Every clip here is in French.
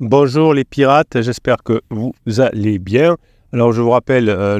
Bonjour les pirates, j'espère que vous allez bien. Alors je vous rappelle, euh,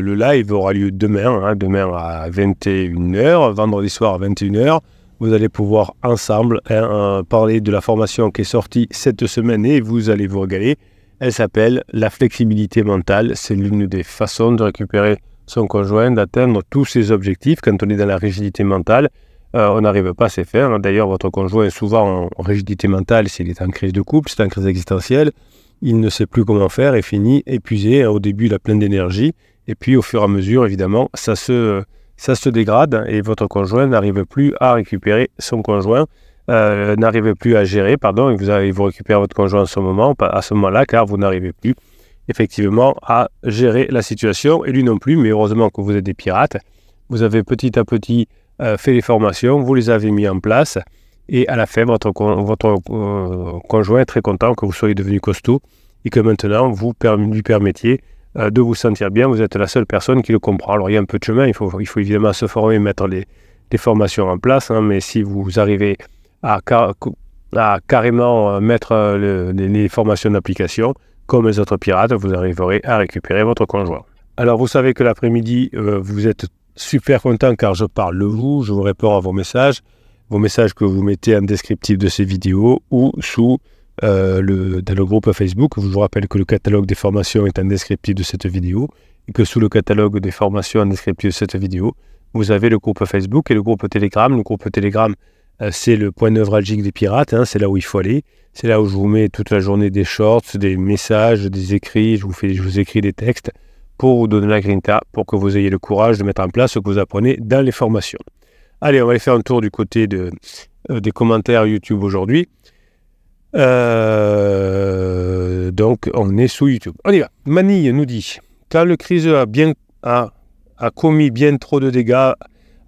le, live aura lieu demain, hein, demain à 21h, vendredi soir à 21h. Vous allez pouvoir ensemble hein, parler de la formation qui est sortie cette semaine et vous allez vous régaler. Elle s'appelle La flexibilité mentale. C'est l'une des façons de récupérer son conjoint, d'atteindre tous ses objectifs quand on est dans la rigidité mentale. Euh, on n'arrive pas à se faire. D'ailleurs, votre conjoint est souvent en rigidité mentale s'il est en crise de couple, c'est est en crise existentielle. Il ne sait plus comment faire et finit épuisé. Hein, au début, il a plein d'énergie. Et puis, au fur et à mesure, évidemment, ça se, ça se dégrade et votre conjoint n'arrive plus à récupérer son conjoint, euh, n'arrive plus à gérer, pardon, et vous, avez, vous récupérez votre conjoint à ce moment, à ce moment-là, car vous n'arrivez plus effectivement à gérer la situation. Et lui non plus, mais heureusement que vous êtes des pirates. Vous avez petit à petit euh, fait les formations, vous les avez mis en place. Et à la fin, votre, votre euh, conjoint est très content que vous soyez devenu costaud et que maintenant vous lui permettiez euh, de vous sentir bien. Vous êtes la seule personne qui le comprend. Alors il y a un peu de chemin, il faut, il faut évidemment se former, mettre les, formations en place. Hein, mais si vous arrivez à, carrément mettre les, formations d'application, comme les autres pirates, vous arriverez à récupérer votre conjoint. Alors vous savez que l'après-midi, vous êtes super content car je parle de vous, je vous réponds à vos messages, vos messages que vous mettez en descriptif de ces vidéos ou sous euh, le, dans le groupe Facebook. Je vous rappelle que le catalogue des formations est en descriptif de cette vidéo et que sous le catalogue des formations en descriptif de cette vidéo, vous avez le groupe Facebook et le groupe Telegram. Le groupe Telegram, euh, c'est le point névralgique des pirates, hein, c'est là où il faut aller. C'est là où je vous mets toute la journée des shorts, des messages, des écrits, je vous, fais, je vous écris des textes pour vous donner la grinta, pour que vous ayez le courage de mettre en place ce que vous apprenez dans les formations. Allez, on va aller faire un tour du côté de, euh, des commentaires YouTube aujourd'hui. Euh, donc, on est sous YouTube. On y va. Manille nous dit quand le crise a, bien, a, a commis bien trop de dégâts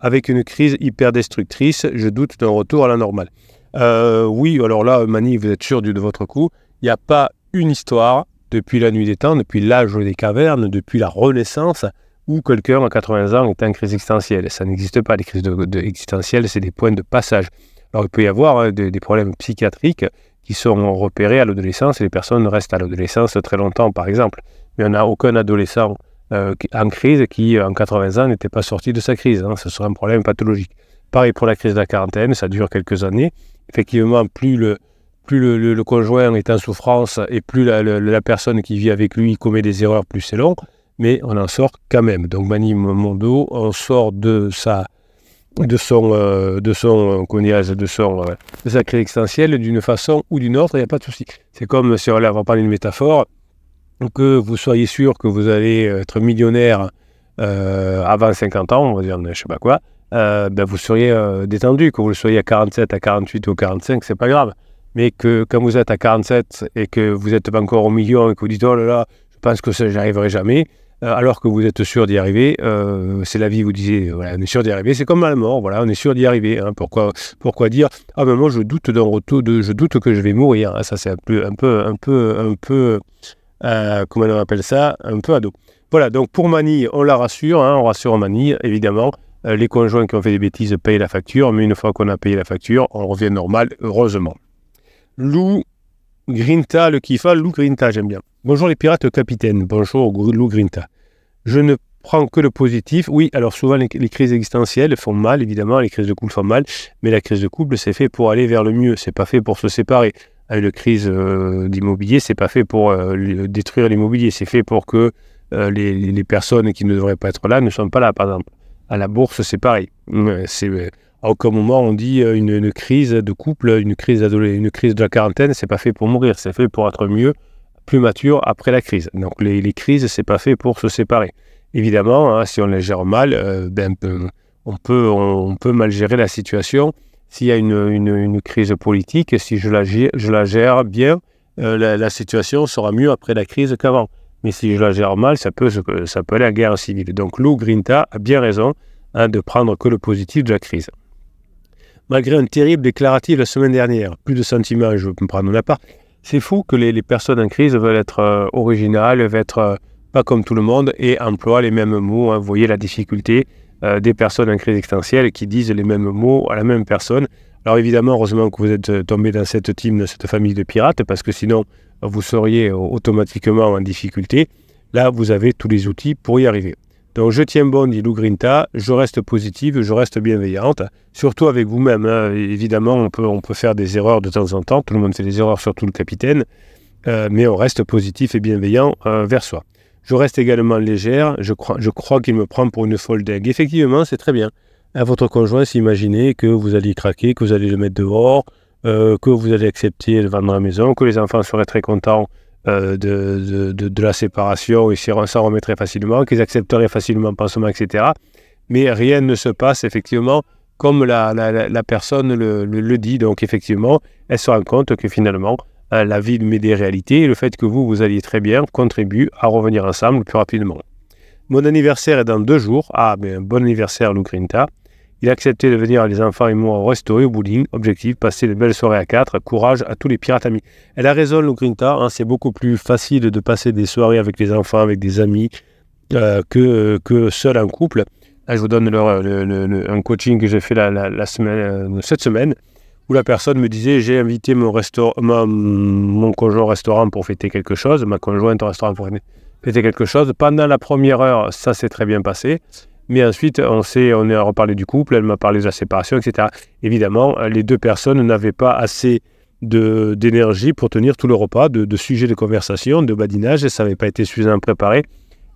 avec une crise hyper destructrice, je doute d'un retour à la normale. Euh, oui, alors là, Manille, vous êtes sûr de votre coup. Il n'y a pas une histoire depuis la nuit des temps, depuis l'âge des cavernes, depuis la Renaissance, où quelqu'un à 80 ans est en crise existentielle. Ça n'existe pas, les crises de, existentielles, c'est des points de passage. Alors il peut y avoir hein, des, problèmes psychiatriques qui sont repérés à l'adolescence et les personnes restent à l'adolescence très longtemps, par exemple. Mais on n'a aucun adolescent euh, en crise qui, euh, en 80 ans, n'était pas sorti de sa crise. Hein. Ce serait un problème pathologique. Pareil pour la crise de la quarantaine, ça dure quelques années. Effectivement, plus le, plus le, conjoint est en souffrance et plus la, personne qui vit avec lui commet des erreurs, plus c'est long. Mais on en sort quand même. Donc Mani Mondo, on sort de sa de son euh, de son euh, de son euh, de sa existentielle d'une façon ou d'une autre, il n'y a pas de souci. C'est comme si on va parler d'une métaphore que vous soyez sûr que vous allez être millionnaire avant 50 ans, on va dire je sais pas quoi, ben vous seriez détendu que vous le soyez à 47, à 48 ou 45, c'est pas grave mais que quand vous êtes à 47 et que vous n'êtes pas encore au million et que vous dites oh là là, je pense que j'y arriverai jamais, euh, alors que vous êtes sûr d'y arriver, euh, c'est la vie, vous disiez, euh, voilà, on est sûr d'y arriver, c'est comme à la mort, voilà, on est sûr d'y arriver. Hein. pourquoi, pourquoi dire Ah ben moi je doute d'un retour, de, je doute que je vais mourir. Hein. ça c'est un peu, un peu, un peu, un comment on appelle ça, un peu ado. Voilà, donc pour Mani, on la rassure, hein, on rassure Mani, évidemment. les conjoints qui ont fait des bêtises payent la facture, mais une fois qu'on a payé la facture, on revient normal, heureusement. Lou Grinta, le kiffa, Lou Grinta, j'aime bien. Bonjour les pirates, capitaine. Bonjour Lou Grinta. Je ne prends que le positif. Oui, alors souvent les, crises existentielles font mal, évidemment, les crises de couple font mal, mais la crise de couple, c'est fait pour aller vers le mieux, c'est pas fait pour se séparer. Euh, la crise euh, d'immobilier, c'est pas fait pour euh, détruire l'immobilier, c'est fait pour que les, les, personnes qui ne devraient pas être là ne soient pas là, par exemple. À la bourse, c'est pareil. C'est à aucun moment, on dit euh, une, crise de couple, une crise, une crise de la quarantaine, c'est pas fait pour mourir, c'est fait pour être mieux, plus mature après la crise. Donc les, les crises, c'est pas fait pour se séparer. Évidemment, hein, si on les gère mal, euh, ben, euh, on, peut, mal gérer la situation. S'il y a une, crise politique, si je la, gère bien, la, situation sera mieux après la crise qu'avant. Mais si je la gère mal, ça peut, ça aller à la guerre civile. Donc Lou Grinta a bien raison hein, de prendre que le positif de la crise malgré un terrible déclaratif la semaine dernière. Plus de sentiments, je me prendre mon appart. C'est fou que les, personnes en crise veulent être euh, originales, veulent être euh, pas comme tout le monde et emploient les mêmes mots. Hein. Vous voyez la difficulté euh, des personnes en crise existentielle qui disent les mêmes mots à la même personne. Alors évidemment, heureusement que vous êtes tombé dans cette team, dans cette famille de pirates, parce que sinon, vous seriez automatiquement en difficulté. Là, vous avez tous les outils pour y arriver. Donc je tiens bon, dit Lou Grinta, je reste positive, je reste bienveillante, surtout avec vous-même. Hein. Évidemment, on peut, on peut faire des erreurs de temps en temps, tout le monde fait des erreurs, surtout le capitaine, euh, mais on reste positif et bienveillant euh, vers soi. Je reste également légère, je crois, qu'il me prend pour une folle dingue. Effectivement, c'est très bien. À votre conjoint, s'imaginez que vous allez craquer, que vous allez le mettre dehors, euh, que vous allez accepter de vendre la maison, que les enfants seraient très contents euh, de, de, la séparation, ils s'en remettraient facilement, qu'ils accepteraient facilement le pansement, etc. Mais rien ne se passe effectivement comme la, personne le, dit. Donc effectivement, elle se rend compte que finalement, euh, la vie met des réalités et le fait que vous, vous alliez très bien contribue à revenir ensemble plus rapidement. Mon anniversaire est dans deux jours. Ah, mais ben, bon anniversaire, Lucrinta. Il acceptait de venir les enfants et moi au resto au bowling. Objectif, passer de belles soirées à quatre. Courage à tous les pirates amis. Elle a raison, le Grinta. Hein. c'est beaucoup plus facile de passer des soirées avec les enfants, avec des amis, euh, que, euh, que seul en couple. je vous donne un coaching que j'ai fait la, semaine, euh, cette semaine, où la personne me disait J'ai invité mon, mon conjoint au restaurant pour fêter quelque chose, ma conjointe au restaurant pour fêter quelque chose. Pendant la première heure, ça s'est très bien passé. Mais ensuite, on, sait, on a reparlé du couple, elle m'a parlé de la séparation, etc. Évidemment, euh, les deux personnes n'avaient pas assez de, d'énergie pour tenir tout le repas, de, sujets de conversation, de badinage, et ça n'avait pas été suffisamment préparé.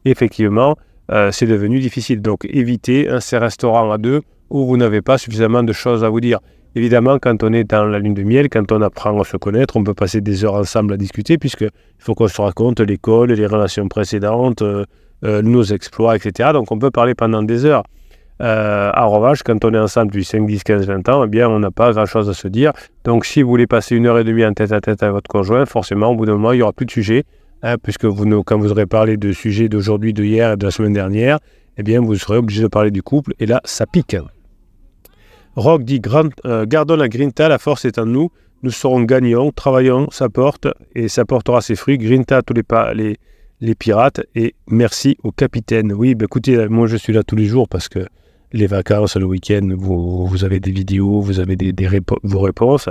Effectivement, euh, c'est devenu difficile. Donc, évitez un ces restaurants à deux où vous n'avez pas suffisamment de choses à vous dire. Évidemment, quand on est dans la lune de miel, quand on apprend à se connaître, on peut passer des heures ensemble à discuter, puisqu'il faut qu'on se raconte l'école, les relations précédentes, euh, euh, nos exploits, etc. Donc on peut parler pendant des heures. Euh, en revanche, quand on est ensemble depuis 5, 10, 15, 20 ans, eh bien, on n'a pas grand-chose à se dire. Donc, si vous voulez passer une heure et demie en tête à tête avec votre conjoint, forcément, au bout d'un moment, il n'y aura plus de sujet, hein, puisque vous, quand vous aurez parlé de sujets d'aujourd'hui, de hier et de la semaine dernière, eh bien, vous serez obligé de parler du couple, et là, ça pique. Rock dit grand, euh, Gardons la Grinta, la force est en nous, nous serons gagnants, travaillons, ça porte, et ça portera ses fruits. Grinta, tous les pas. Les, les pirates et merci au capitaine. Oui, bah écoutez, euh, moi je suis là tous les jours parce que les vacances, le week-end, vous, avez des vidéos, vous avez des, vos réponses.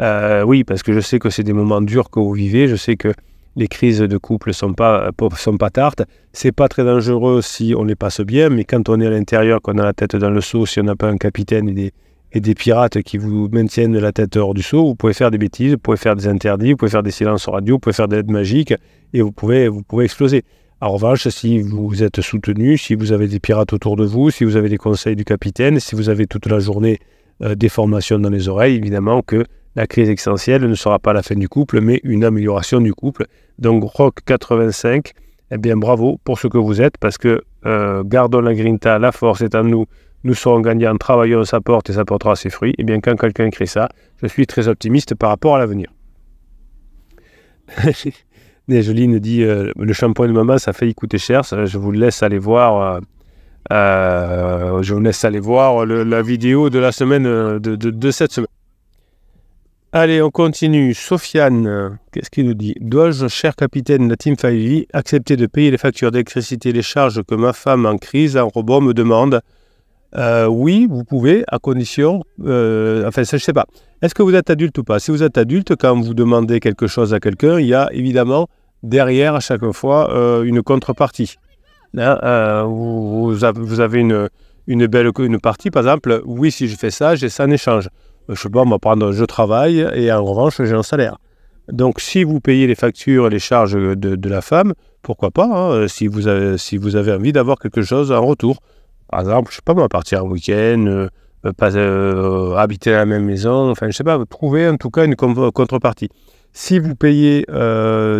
Euh, oui, parce que je sais que c'est des moments durs que vous vivez. Je sais que les crises de couple sont pas sont pas tartes. C'est pas très dangereux si on les passe bien, mais quand on est à l'intérieur, qu'on a la tête dans le seau, si on n'a pas un capitaine et des, et des pirates qui vous maintiennent la tête hors du seau, vous pouvez faire des bêtises, vous pouvez faire des interdits, vous pouvez faire des silences radio, vous pouvez faire des aides magiques et vous pouvez, vous pouvez exploser. En revanche, si vous êtes soutenu, si vous avez des pirates autour de vous, si vous avez des conseils du capitaine, si vous avez toute la journée euh, des formations dans les oreilles, évidemment que la crise existentielle ne sera pas la fin du couple, mais une amélioration du couple. Donc Rock 85, eh bien bravo pour ce que vous êtes, parce que euh, gardons la grinta, la force est en nous, nous serons en travaillant sa porte et ça portera ses fruits, et eh bien quand quelqu'un crée ça, je suis très optimiste par rapport à l'avenir. Joline dit euh, le shampoing de maman ça a failli coûter cher je vous laisse aller voir euh, euh, je vous laisse aller voir la vidéo de la semaine de, cette semaine allez on continue Sofiane qu'est-ce qu'il nous dit dois-je cher capitaine de la team 5 accepter de payer les factures d'électricité et les charges que ma femme en crise en robot me demande euh, oui, vous pouvez, à condition. Euh, enfin, ça, je ne sais pas. Est-ce que vous êtes adulte ou pas Si vous êtes adulte, quand vous demandez quelque chose à quelqu'un, il y a évidemment derrière à chaque fois euh, une contrepartie. Hein, vous, avez une, belle une partie, par exemple, oui, si je fais ça, j'ai ça en échange. Je sais pas, moi, je travaille et en revanche, j'ai un salaire. Donc, si vous payez les factures et les charges de, la femme, pourquoi pas, hein, si, vous si vous avez envie d'avoir quelque chose en retour par exemple, je sais pas moi, partir un week-end, euh, euh, pas, euh, habiter à la même maison, enfin, je sais pas, trouver en tout cas une contrepartie. Si vous payez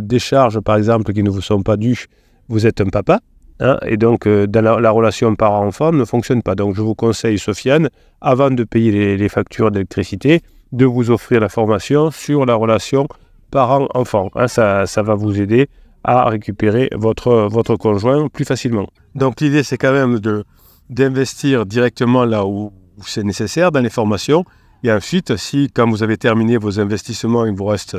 des charges, par exemple, qui ne vous sont pas dues, vous êtes un papa, Hein, et donc, la, relation parent-enfant ne fonctionne pas. Donc, je vous conseille, Sofiane, avant de payer les, les factures d'électricité, de vous offrir la formation sur la relation parent-enfant. Hein, ça, ça, va vous aider à récupérer votre, votre conjoint plus facilement. Donc, l'idée, c'est quand même de, d'investir directement là où, c'est nécessaire, dans les formations. Et ensuite, si quand vous avez terminé vos investissements, il vous reste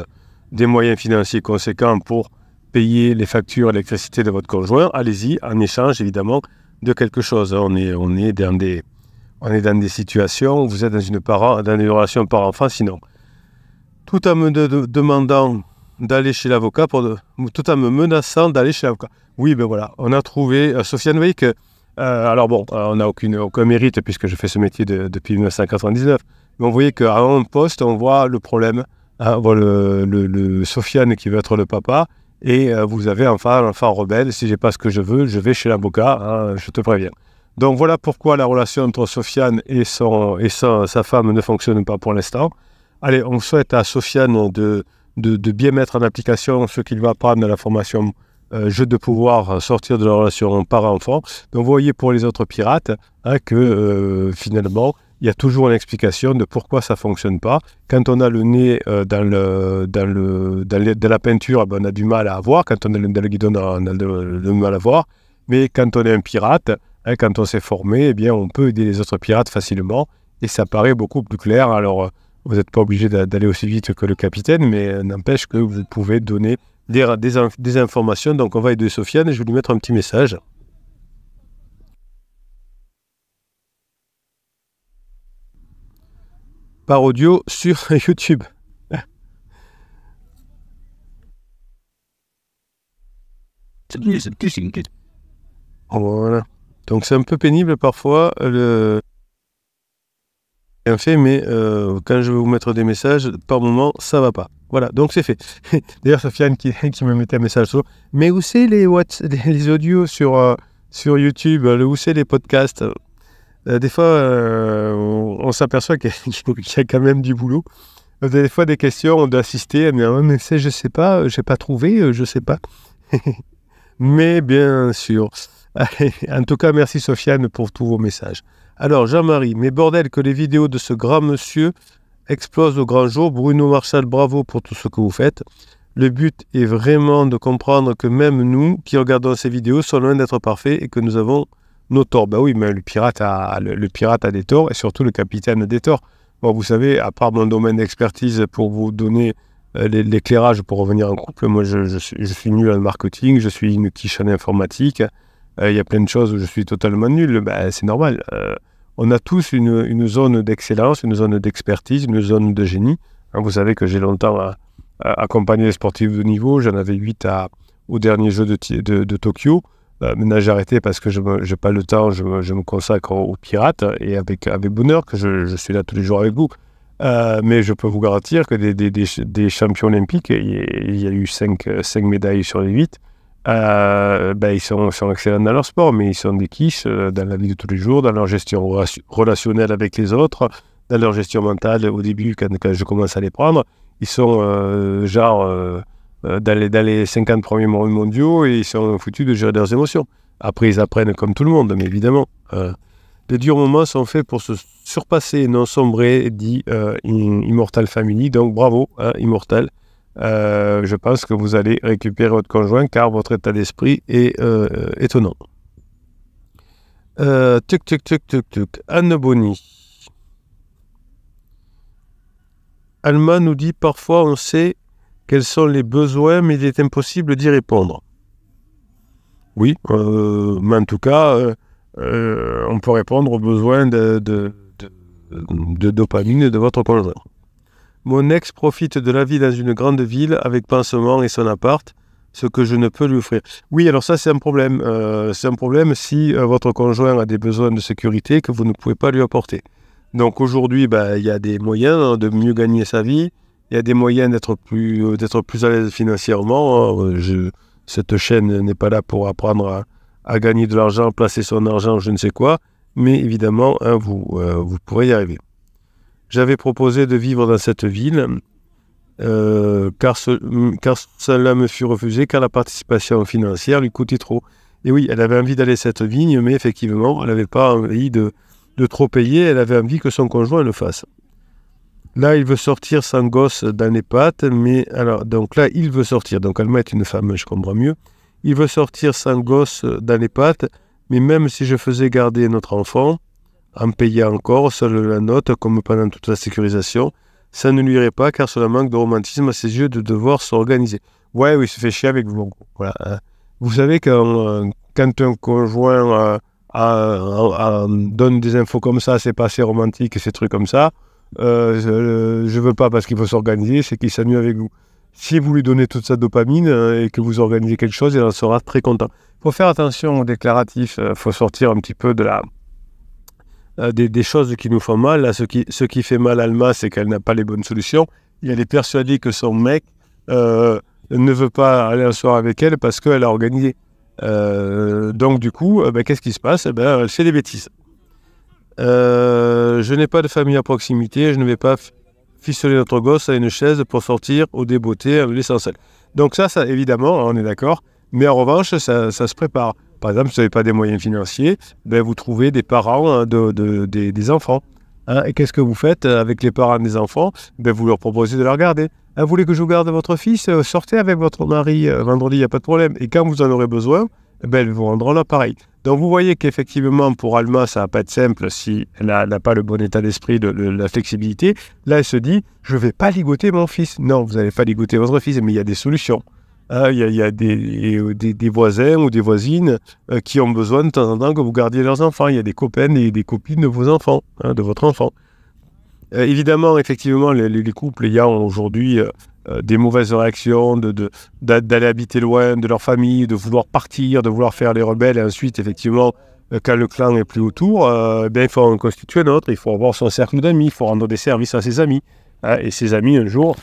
des moyens financiers conséquents pour payer les factures électricité de votre conjoint, allez-y en échange évidemment de quelque chose. On est, on est, dans, des, on est dans des situations où vous êtes dans une, parent, dans une relation parent-enfant, sinon. Tout en me demandant d'aller chez l'avocat, tout en me menaçant d'aller chez l'avocat. Oui, ben voilà, on a trouvé, euh, Sofiane voyez que euh, alors bon, euh, on n'a aucune, aucun mérite puisque je fais ce métier depuis 1999. Mais on voyait qu'à un poste, on voit le problème. Hein, on voit le, le, Sofiane qui veut être le papa. Et euh, vous avez enfin l'enfant rebelle. Si j'ai pas ce que je veux, je vais chez l'avocat. Hein, je te préviens. Donc voilà pourquoi la relation entre Sofiane et, son, et sa femme ne fonctionne pas pour l'instant. Allez, on souhaite à Sofiane de, de, de bien mettre en application ce qu'il va apprendre à la formation euh, jeu de pouvoir euh, sortir de la relation parent-enfant. Donc vous voyez pour les autres pirates hein, que euh, finalement, il y a toujours une explication de pourquoi ça ne fonctionne pas. Quand on a le nez dans, le, le, la peinture, ben, on a du mal à voir, Quand on a le, dans le guidon, on a du mal à voir. Mais quand on est un pirate, hein, quand on s'est formé, eh bien, on peut aider les autres pirates facilement. Et ça paraît beaucoup plus clair. Alors, vous n'êtes pas obligé d'aller aussi vite que le capitaine, mais n'empêche que vous pouvez donner des, des, informations. Donc on va aider Sofiane et je vais lui mettre un petit message. par audio sur YouTube. voilà. Donc c'est un peu pénible parfois. Le... Bien fait, mais euh, quand je vais vous mettre des messages, par moment, ça va pas. Voilà, donc c'est fait. D'ailleurs, Sofiane qui, me mettait un message Mais où c'est les, audios sur, euh, sur YouTube euh, Où c'est les podcasts euh? Des fois, on, s'aperçoit qu'il y, a quand même du boulot. Des fois, des questions, on doit assister. Mais, ah, mais c'est, je sais pas, je n'ai pas trouvé, je ne sais pas. mais bien sûr. en tout cas, merci Sofiane pour tous vos messages. Alors, Jean-Marie, mais bordel que les vidéos de ce grand monsieur explose au grand jour. Bruno Marshall bravo pour tout ce que vous faites. Le but est vraiment de comprendre que même nous qui regardons ces vidéos sommes loin d'être parfaits et que nous avons nos torts. Ben oui, mais le pirate a, des torts et surtout le capitaine a des torts. Bon, vous savez, à part mon domaine d'expertise pour vous donner euh, l'éclairage pour revenir en couple, moi je, suis, nul en marketing, je suis une quiche en informatique. Euh, il y a plein de choses où je suis totalement nul. Bah, c'est normal. Euh, on a tous une, zone d'excellence, une zone d'expertise, une zone de génie. Hein, vous savez que j'ai longtemps euh, euh, accompagné les sportifs de niveau. J'en avais huit à, au dernier jeu de, de, Tokyo. Euh, maintenant, j'ai arrêté parce que je n'ai pas le temps. Je me, consacre aux pirates et avec, avec bonheur que je, suis là tous les jours avec vous. mais je peux vous garantir que des, des, des, des champions olympiques, il y, a, eu cinq cinq médailles sur les 8. Euh, ben, ils, sont, excellents dans leur sport, mais ils sont des kisses euh, dans la vie de tous les jours, dans leur gestion relationnelle avec les autres, dans leur gestion mentale. Au début, quand, je commence à les prendre, ils sont euh, genre d'aller dans, les, 50 premiers mondiaux et ils sont foutus de gérer leurs émotions. Après, ils apprennent comme tout le monde, mais évidemment. Hein. les durs moments sont faits pour se surpasser, non sombrer, dit Immortal Family. Donc bravo, hein, Immortal. Euh, je pense que vous allez récupérer votre conjoint car votre état d'esprit est euh, étonnant. Euh, tuc, tuc, tuc, tuc, Anne Bonny. Alma nous dit parfois on sait quels sont les besoins, mais il est impossible d'y répondre. Oui, euh, mais en tout cas, on peut répondre aux besoins de, de, de dopamine de votre conjoint. Mon ex profite de la vie dans une grande ville avec pansement et son appart, ce que je ne peux lui offrir. Oui, alors ça c'est un problème. Euh, c'est un problème si euh, votre conjoint a des besoins de sécurité que vous ne pouvez pas lui apporter. Donc aujourd'hui, bah, il y a des moyens hein, de mieux gagner sa vie, il y a des moyens d'être plus, euh, plus à l'aise financièrement. Hein. Je, cette chaîne n'est pas là pour apprendre à, gagner de l'argent, placer son argent, je ne sais quoi, mais évidemment, hein, vous, vous pourrez y arriver j'avais proposé de vivre dans cette ville, euh, car, ce, car cela me fut refusé, car la participation financière lui coûtait trop. Et oui, elle avait envie d'aller à cette vigne, mais effectivement, elle n'avait pas envie de, de trop payer, elle avait envie que son conjoint le fasse. Là, il veut sortir sans gosse dans les pattes, mais alors, donc là, il veut sortir. Donc, Alma est une femme, je comprends mieux. Il veut sortir sans gosse dans les pattes, mais même si je faisais garder notre enfant, en payer encore sur la note comme pendant toute la sécurisation. Ça ne lui irait pas car cela manque de romantisme à ses yeux de devoir s'organiser. Ouais, oui, il se fait chier avec vous. Voilà. Hein. Vous savez que euh, quand un conjoint euh, donne des infos comme ça, c'est pas assez romantique, ces trucs comme ça, euh, je, ne veux pas parce qu'il faut s'organiser, c'est qu'il s'ennuie avec vous. Si vous lui donnez toute sa dopamine et que vous organisez quelque chose, il en sera très content. Il faut faire attention aux déclaratif il faut sortir un petit peu de la, euh, des, choses qui nous font mal. Là, ce, qui, ce qui fait mal à Alma, c'est qu'elle n'a pas les bonnes solutions. Et elle est persuadée que son mec euh, ne veut pas aller un soir avec elle parce qu'elle a organisé. Euh, donc, du coup, bah, qu'est-ce qui se passe eh ben, Elle fait des bêtises. je n'ai pas de famille à proximité, je ne vais pas ficeler notre gosse à une chaise pour sortir au débeauté, à l'essentiel Donc ça, ça évidemment, on est d'accord, mais en revanche, ça, se prépare. Par exemple, si vous n'avez pas des moyens financiers, ben vous trouvez des parents hein, de, des, enfants. Hein. et qu'est-ce que vous faites avec les parents des enfants ben Vous leur proposez de les regarder. Ah, « vous voulez que je vous garde votre fils euh, Sortez avec votre mari euh, vendredi, il n'y a pas de problème. Et quand vous en aurez besoin, ben, elles vous rendront l'appareil. Donc vous voyez qu'effectivement, pour Alma, ça va pas être simple si elle n'a pas le bon état d'esprit de, la flexibilité. Là, elle se dit, je ne vais pas ligoter mon fils. Non, vous n'allez pas ligoter votre fils, mais il y a des solutions. Ah, il y, a, euh, des, des, voisins ou des voisines euh, qui ont besoin de temps en temps que vous gardiez leurs enfants. Il y a des copains et des copines de vos enfants, hein, de votre enfant. Euh, évidemment, effectivement, les, les couples ayant aujourd'hui des mauvaises réactions, de, d'aller habiter loin de leur famille, de vouloir partir, de vouloir faire les rebelles, et ensuite, effectivement, quand le clan est plus autour, bien, il faut en constituer un autre, il faut avoir son cercle d'amis, il faut rendre des services à ses amis. Hein, et ses amis, un jour,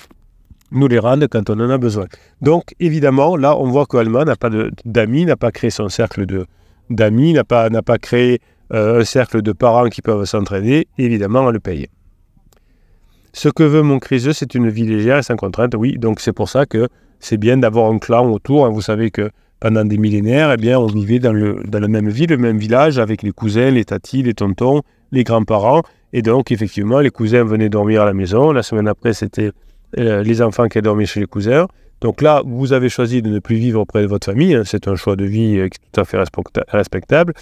nous les rendre quand on en a besoin. Donc, évidemment, là, on voit que Allemand n'a pas d'amis, n'a pas créé son cercle d'amis, n'a pas, pas créé euh, un cercle de parents qui peuvent s'entraîner. Évidemment, on le paye. Ce que veut mon criseux, c'est une vie légère et sans contrainte, oui. Donc, c'est pour ça que c'est bien d'avoir un clan autour. Hein. Vous savez que pendant des millénaires, eh bien, on vivait dans, le, dans la même ville, le même village, avec les cousins, les tatis, les tontons, les grands-parents. Et donc, effectivement, les cousins venaient dormir à la maison. La semaine après, c'était euh, les enfants qui dormaient dormi chez les cousins. Donc là, vous avez choisi de ne plus vivre auprès de votre famille. Hein. c'est un choix de vie euh, qui est tout à fait respectable.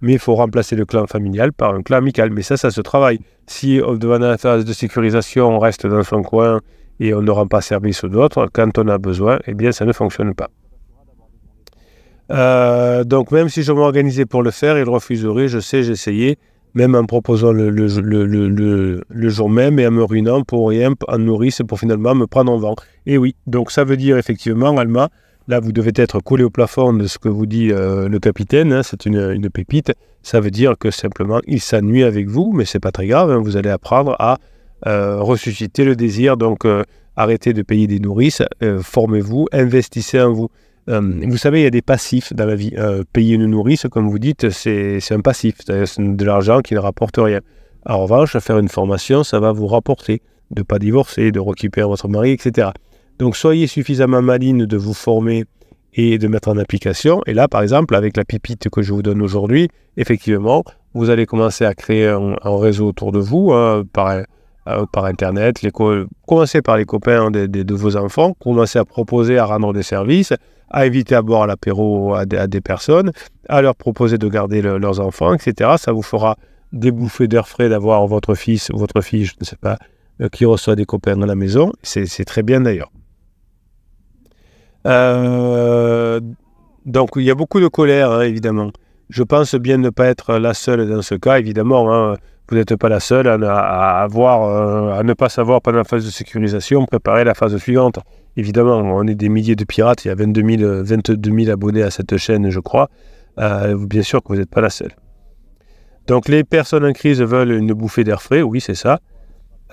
Mais il faut remplacer le clan familial par un clan amical. Mais ça, ça se travaille. Si devant la phase de sécurisation, on reste dans son coin et on ne rend pas service aux autres, quand on a besoin, eh bien, ça ne fonctionne pas. Euh, donc même si je m'organisais pour le faire, il refuserait, je sais, j'essayais, même en proposant le, le, le, jour même et en me ruinant pour rien, en nourrice, pour finalement me prendre en vent. Et oui, donc ça veut dire effectivement, Alma, là vous devez être collé au plafond de ce que vous dit euh, le capitaine, hein, c'est une, pépite, ça veut dire que simplement il s'ennuie avec vous, mais c'est pas très grave, hein, vous allez apprendre à euh, ressusciter le désir, donc euh, arrêtez de payer des nourrices, formez-vous, investissez en vous. Euh, vous savez, il y a des passifs dans la vie. Euh, payer une nourrice, comme vous dites, c'est un passif. C'est de l'argent qui ne rapporte rien. En revanche, faire une formation, ça va vous rapporter de ne pas divorcer, de récupérer votre mari, etc. Donc soyez suffisamment malines de vous former et de mettre en application. Et là, par exemple, avec la pipite que je vous donne aujourd'hui, effectivement, vous allez commencer à créer un, réseau autour de vous, hein, euh, par Internet. Les commencez par les copains de, vos enfants, commencez à proposer, à rendre des services, à éviter à boire l'apéro à, des personnes, à leur proposer de garder leurs enfants, etc. Ça vous fera des bouffées d'air frais d'avoir votre fils, ou votre fille, je ne sais pas, euh, qui reçoit des copains dans la maison. C'est très bien d'ailleurs. Euh, donc il y a beaucoup de colère, hein, évidemment. Je pense bien ne pas être la seule dans ce cas, évidemment. Hein, vous n'êtes pas la seule à, avoir, euh, à ne pas savoir pendant la phase de sécurisation préparer la phase suivante. Évidemment, on est des milliers de pirates, il y a 22 000, abonnés à cette chaîne, je crois. Euh, bien sûr que vous n'êtes pas la seule. Donc les personnes en crise veulent une bouffée d'air frais, oui c'est ça.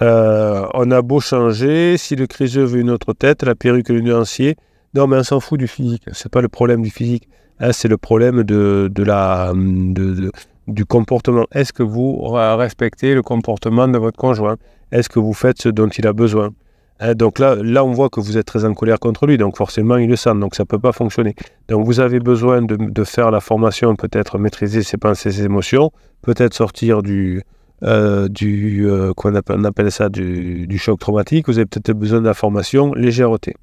Euh, on a beau changer, si le criseux veut une autre tête, la perruque, le nuancier, non mais on s'en fout du physique, c'est pas le problème du physique, hein, c'est le problème de, la, de, du comportement. Est-ce que vous respectez le comportement de votre conjoint Est-ce que vous faites ce dont il a besoin hein, Donc là, là, on voit que vous êtes très en colère contre lui, donc forcément, il le sent, donc ça ne peut pas fonctionner. Donc vous avez besoin de, faire la formation, peut-être maîtriser ses pensées, ses émotions, peut-être sortir du... Euh, du euh, appelle, ça du, du choc traumatique, vous avez peut-être besoin de la formation légèreté.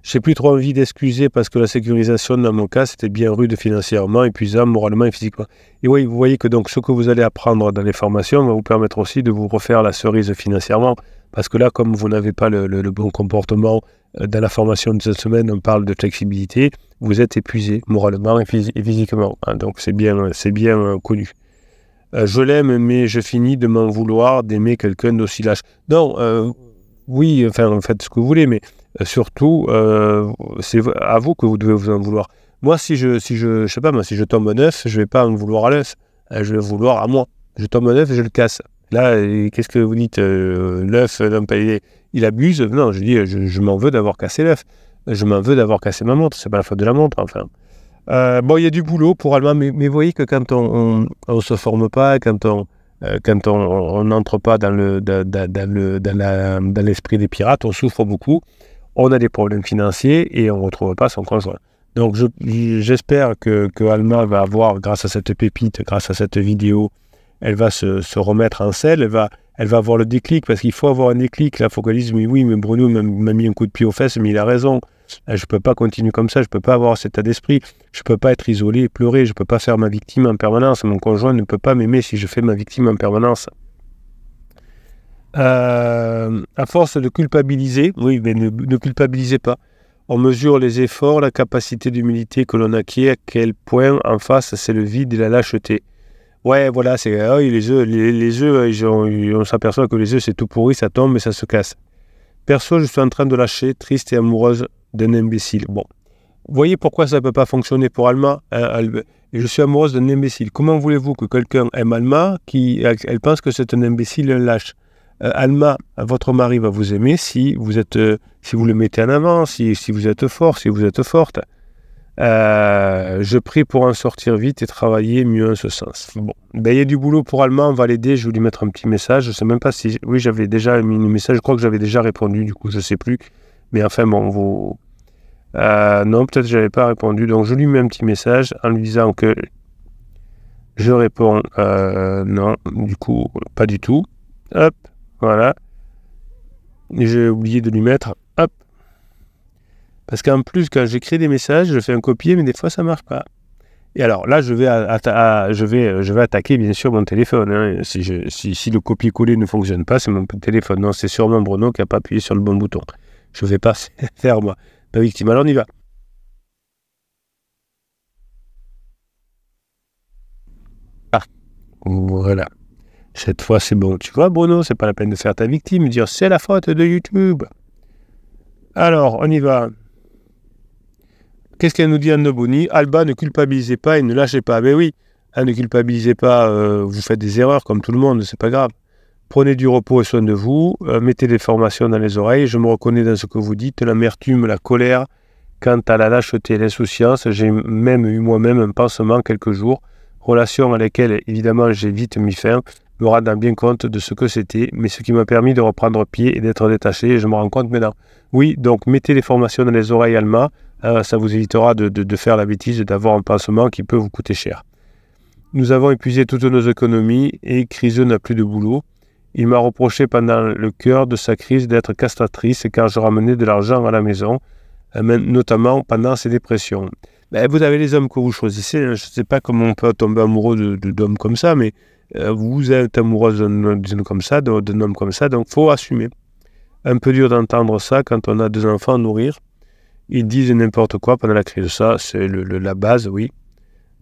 « Je n'ai plus trop envie d'excuser parce que la sécurisation, dans mon cas, c'était bien rude financièrement, épuisant, moralement et physiquement. Et oui, vous voyez que donc ce que vous allez apprendre dans les formations va vous permettre aussi de vous refaire la cerise financièrement. Parce que là, comme vous n'avez pas le, bon comportement, euh, dans la formation de cette semaine, on parle de flexibilité, vous êtes épuisé moralement et, physiquement. Hein, donc c'est bien, bien euh, connu. Euh, je l'aime, mais je finis de m'en vouloir d'aimer quelqu'un d'aussi lâche. Non, oui, enfin, faites ce que vous voulez, mais euh, surtout, euh, c'est à vous que vous devez vous en vouloir. Moi, si je, si je, je sais pas, moi, si je tombe un œuf, je vais pas en vouloir à l'œuf. Euh, je vais vouloir à moi. Je tombe un œuf et je le casse. Là, qu'est-ce que vous dites l'oeuf L'œuf, il, il abuse Non, je dis, je, m'en veux d'avoir cassé l'œuf. Je m'en veux d'avoir cassé ma montre. C'est pas la faute de la montre, enfin. bon, il y a du boulot pour Allemand, mais, vous voyez que quand on ne se forme pas, quand on quand on n'entre pas dans l'esprit le, dans, dans, dans des pirates, on souffre beaucoup on a des problèmes financiers et on ne retrouve pas son conjoint. Donc j'espère je, que, que, Alma va avoir, grâce à cette pépite, grâce à cette vidéo, elle va se, remettre en selle, elle va, elle va avoir le déclic, parce qu'il faut avoir un déclic. Là, il faut qu'elle dise, oui, mais Bruno m'a mis un coup de pied aux fesses, mais il a raison. Euh, je ne peux pas continuer comme ça, je ne peux pas avoir cet état d'esprit, je ne peux pas être isolé et pleurer, je ne peux pas faire ma victime en permanence. Mon conjoint ne peut pas m'aimer si je fais ma victime en permanence. Euh, à force de culpabiliser, oui, mais ne, culpabilisez pas. On mesure les efforts, la capacité d'humilité que l'on acquiert, à quel point en face c'est le vide et la lâcheté. Ouais, voilà, c'est ah les œufs, les, on, s'aperçoit que les œufs c'est tout pourri, ça tombe et ça se casse. Perso, je suis en train de lâcher, triste et amoureuse d'un imbécile. Bon, vous voyez pourquoi ça ne peut pas fonctionner pour Alma. Hein, je suis amoureuse d'un imbécile. Comment voulez-vous que quelqu'un aime Alma qui elle pense que c'est un imbécile, un lâche euh, Alma, votre mari va vous aimer si vous êtes, euh, si vous le mettez en avant, si, vous êtes fort, si vous êtes forte. Euh, je prie pour en sortir vite et travailler mieux en ce sens. Bon, ben, il y a du boulot pour Alma, on va l'aider, je vais lui mettre un petit message. Je ne sais même pas si... Oui, j'avais déjà mis un message, je crois que j'avais déjà répondu, du coup, je ne sais plus. Mais enfin, bon, vous... non, peut-être que j'avais pas répondu. Donc, je lui mets un petit message en lui disant que je réponds non, du coup, pas du tout. Hop, voilà. J'ai oublié de lui mettre. Hop. Parce qu'en plus, quand j'écris des messages, je fais un copier, mais des fois, ça marche pas. Et alors là, je vais, je vais, je vais attaquer bien sûr mon téléphone. Hein. Si, le copier-coller ne fonctionne pas, c'est mon téléphone. Non, c'est sûrement Bruno qui n'a pas appuyé sur le bon bouton. Je ne vais pas faire moi pas bah victime. Alors on y va. Ah. voilà. Cette fois, c'est bon. Tu vois, Bruno, c'est pas la peine de faire ta victime, dire c'est la faute de YouTube. Alors, on y va. Qu'est-ce qu'elle nous dit Anne Bonny? Alba, ne culpabilisez pas et ne lâchez pas. Mais ben oui, hein, ne culpabilisez pas, euh, vous faites des erreurs comme tout le monde, c'est pas grave. Prenez du repos et soin de vous, euh, mettez des formations dans les oreilles, je me reconnais dans ce que vous dites, l'amertume, la colère, quant à la lâcheté et l'insouciance, j'ai même eu moi-même un pansement quelques jours, relation à laquelle évidemment j'ai vite mis fin, me rendant bien compte de ce que c'était, mais ce qui m'a permis de reprendre pied et d'être détaché. je me rends compte maintenant. Oui, donc mettez les formations dans les oreilles Alma, hein, ça vous évitera de, faire la bêtise d'avoir un pansement qui peut vous coûter cher. Nous avons épuisé toutes nos économies et Criseux n'a plus de boulot. Il m'a reproché pendant le cœur de sa crise d'être castatrice car je ramenais de l'argent à la maison, hein, notamment pendant ses dépressions. Ben, vous avez les hommes que vous choisissez. Hein, je ne sais pas comment on peut tomber amoureux d'hommes comme ça, mais euh, vous êtes amoureuse d'un comme ça, d'un homme comme ça, donc faut assumer. Un peu dur d'entendre ça quand on a deux enfants à nourrir. Ils disent n'importe quoi pendant la crise. Ça, c'est la base, oui.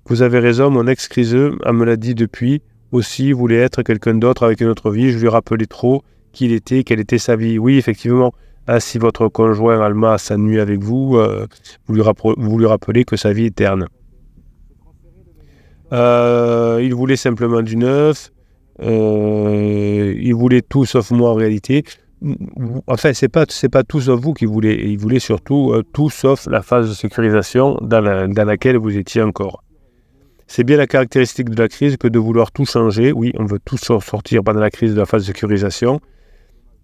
Vous avez raison, mon ex-criseux me l'a dit depuis. Aussi, voulait être quelqu'un d'autre avec une autre vie. Je lui rappelais trop qui il était, quelle était sa vie. Oui, effectivement, ah, si votre conjoint Alma s'ennuie avec vous, euh, vous, lui vous lui rappelez que sa vie est terne. Euh, il voulait simplement du neuf. Euh, il voulait tout sauf moi en réalité. Enfin, c'est pas c'est pas tout sauf vous qui voulait. Il voulait surtout euh, tout sauf la phase de sécurisation dans, dans laquelle vous étiez encore. C'est bien la caractéristique de la crise que de vouloir tout changer. Oui, on veut tout sortir pendant la crise de la phase de sécurisation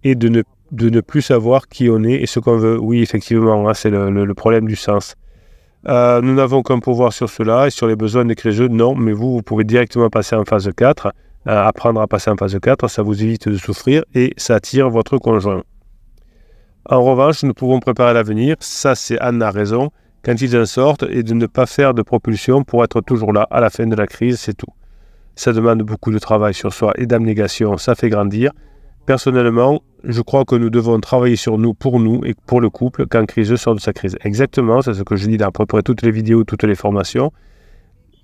et de ne, de ne plus savoir qui on est et ce qu'on veut. Oui, effectivement, hein, c'est le problème du sens. Euh, nous n'avons qu'un pouvoir sur cela et sur les besoins des créneaux. non, mais vous, vous pouvez directement passer en phase 4, euh, apprendre à passer en phase 4, ça vous évite de souffrir et ça attire votre conjoint. En revanche, nous pouvons préparer l'avenir, ça c'est Anne a raison, quand ils en sortent et de ne pas faire de propulsion pour être toujours là à la fin de la crise, c'est tout. Ça demande beaucoup de travail sur soi et d'abnégation, ça fait grandir, Personnellement, je crois que nous devons travailler sur nous, pour nous et pour le couple quand crise sort de sa crise. Exactement, c'est ce que je dis dans à peu près toutes les vidéos, toutes les formations.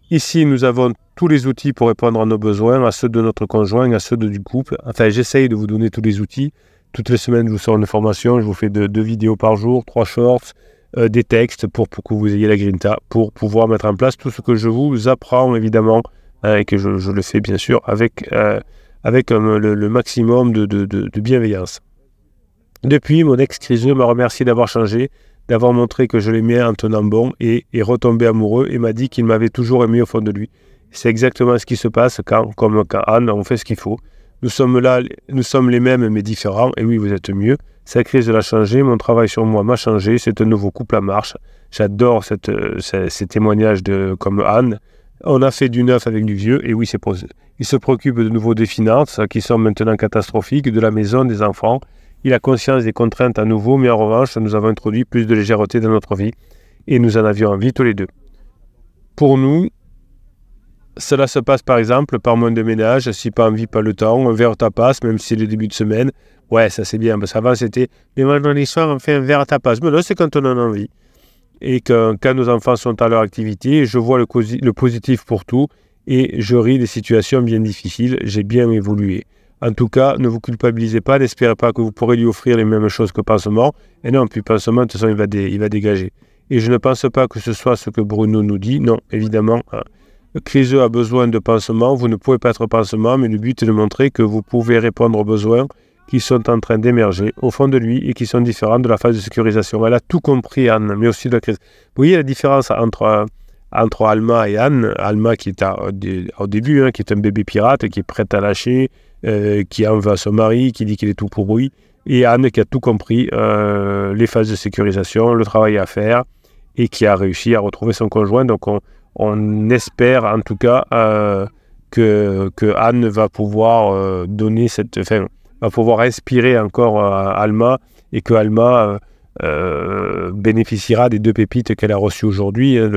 Ici, nous avons tous les outils pour répondre à nos besoins, à ceux de notre conjoint, à ceux du couple. Enfin, j'essaye de vous donner tous les outils. Toutes les semaines, je vous sors une formation, je vous fais deux, deux vidéos par jour, trois shorts, euh, des textes pour, que vous ayez la grinta, pour pouvoir mettre en place tout ce que je vous apprends, évidemment, hein, et que je, le fais, bien sûr, avec... Euh, avec euh, le, maximum de, bienveillance. Depuis, mon ex-criseux m'a remercié d'avoir changé, d'avoir montré que je l'aimais en tenant bon et est retombé amoureux et m'a dit qu'il m'avait toujours aimé au fond de lui. C'est exactement ce qui se passe quand, comme quand Anne, on fait ce qu'il faut. Nous sommes là, nous sommes les mêmes mais différents, et oui, vous êtes mieux. Sa crise l'a changé, mon travail sur moi m'a changé, c'est un nouveau couple à marche. J'adore euh, ces, ces témoignages de, comme Anne, on a fait du neuf avec du vieux, et oui, c'est il se préoccupe de nouveau des finances, qui sont maintenant catastrophiques, de la maison, des enfants. Il a conscience des contraintes à nouveau, mais en revanche, nous avons introduit plus de légèreté dans notre vie, et nous en avions envie tous les deux. Pour nous, cela se passe par exemple par moins de ménage, si pas envie, pas le temps, un verre tapas, même si c'est le début de semaine. Ouais, ça c'est bien, parce qu'avant c'était, mais dans soir on fait un verre tapas. Mais là c'est quand on en a envie et quand nos enfants sont à leur activité, je vois le, le positif pour tout et je ris des situations bien difficiles. J'ai bien évolué. En tout cas, ne vous culpabilisez pas, n'espérez pas que vous pourrez lui offrir les mêmes choses que Pansement. Et non, puis Pansement, de toute façon, il va, il va dégager. Et je ne pense pas que ce soit ce que Bruno nous dit. Non, évidemment, hein. Criseux a besoin de Pansement. Vous ne pouvez pas être Pansement, mais le but est de montrer que vous pouvez répondre aux besoins qui sont en train d'émerger au fond de lui et qui sont différents de la phase de sécurisation. Elle a tout compris, Anne, mais aussi de la crise. Vous voyez la différence entre, entre Alma et Anne. Alma qui est à, au début, hein, qui est un bébé pirate, qui est prête à lâcher, euh, qui en veut à son mari, qui dit qu'il est tout pour lui. Et Anne qui a tout compris, euh, les phases de sécurisation, le travail à faire, et qui a réussi à retrouver son conjoint. Donc on, on espère en tout cas euh, que, que, Anne va pouvoir donner cette... Enfin, va pouvoir inspirer encore euh, Alma et que Alma euh, euh, bénéficiera des deux pépites qu'elle a reçues aujourd'hui, hein,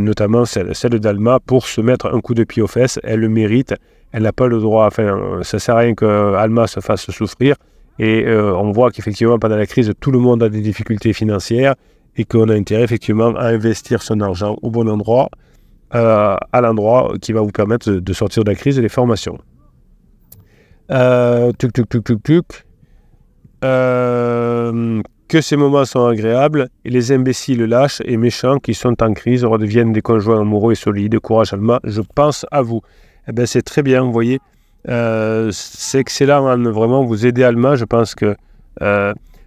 notamment celle, d'Alma, pour se mettre un coup de pied aux fesses. Elle le mérite, elle n'a pas le droit. Enfin, ça ne sert à rien Alma se fasse souffrir. Et on voit qu'effectivement, pendant la crise, tout le monde a des difficultés financières et qu'on a intérêt effectivement à investir son argent au bon endroit, à l'endroit qui va vous permettre de sortir de la crise et des formations. Euh, euh, que ces moments sont agréables et les imbéciles lâches et méchants qui sont en crise redeviennent des conjoints amoureux et solides. Courage, Alma, je pense à vous. Eh ben, c'est très bien, vous voyez. Euh, c'est excellent, vraiment, vous aider Alma. Je pense que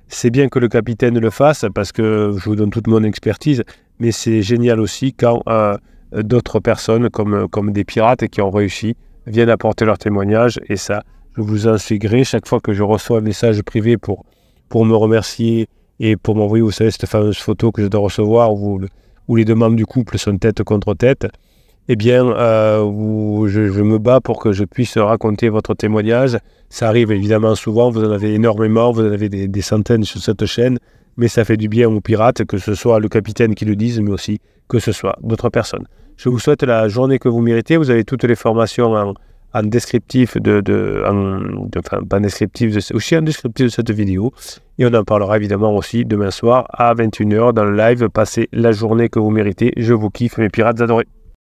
c'est bien que le capitaine le fasse parce que je vous donne toute mon expertise, mais c'est génial aussi quand d'autres personnes, comme, comme des pirates qui ont réussi, viennent apporter leur témoignage et ça, je vous gré Chaque fois que je reçois un message privé pour, pour me remercier et pour m'envoyer, vous savez, cette fameuse photo que je dois recevoir où, les deux membres du couple sont tête contre tête, eh bien, euh, je, me bats pour que je puisse raconter votre témoignage. Ça arrive évidemment souvent, vous en avez énormément, vous en avez des, des centaines sur cette chaîne, mais ça fait du bien aux pirates, que ce soit le capitaine qui le dise, mais aussi que ce soit d'autres personnes. Je vous souhaite la journée que vous méritez. Vous avez toutes les formations en, un descriptif de, de, enfin, descriptif de cette vidéo. Et on en parlera évidemment aussi demain soir à 21h dans le live. Passez la journée que vous méritez. Je vous kiffe, mes pirates adorés.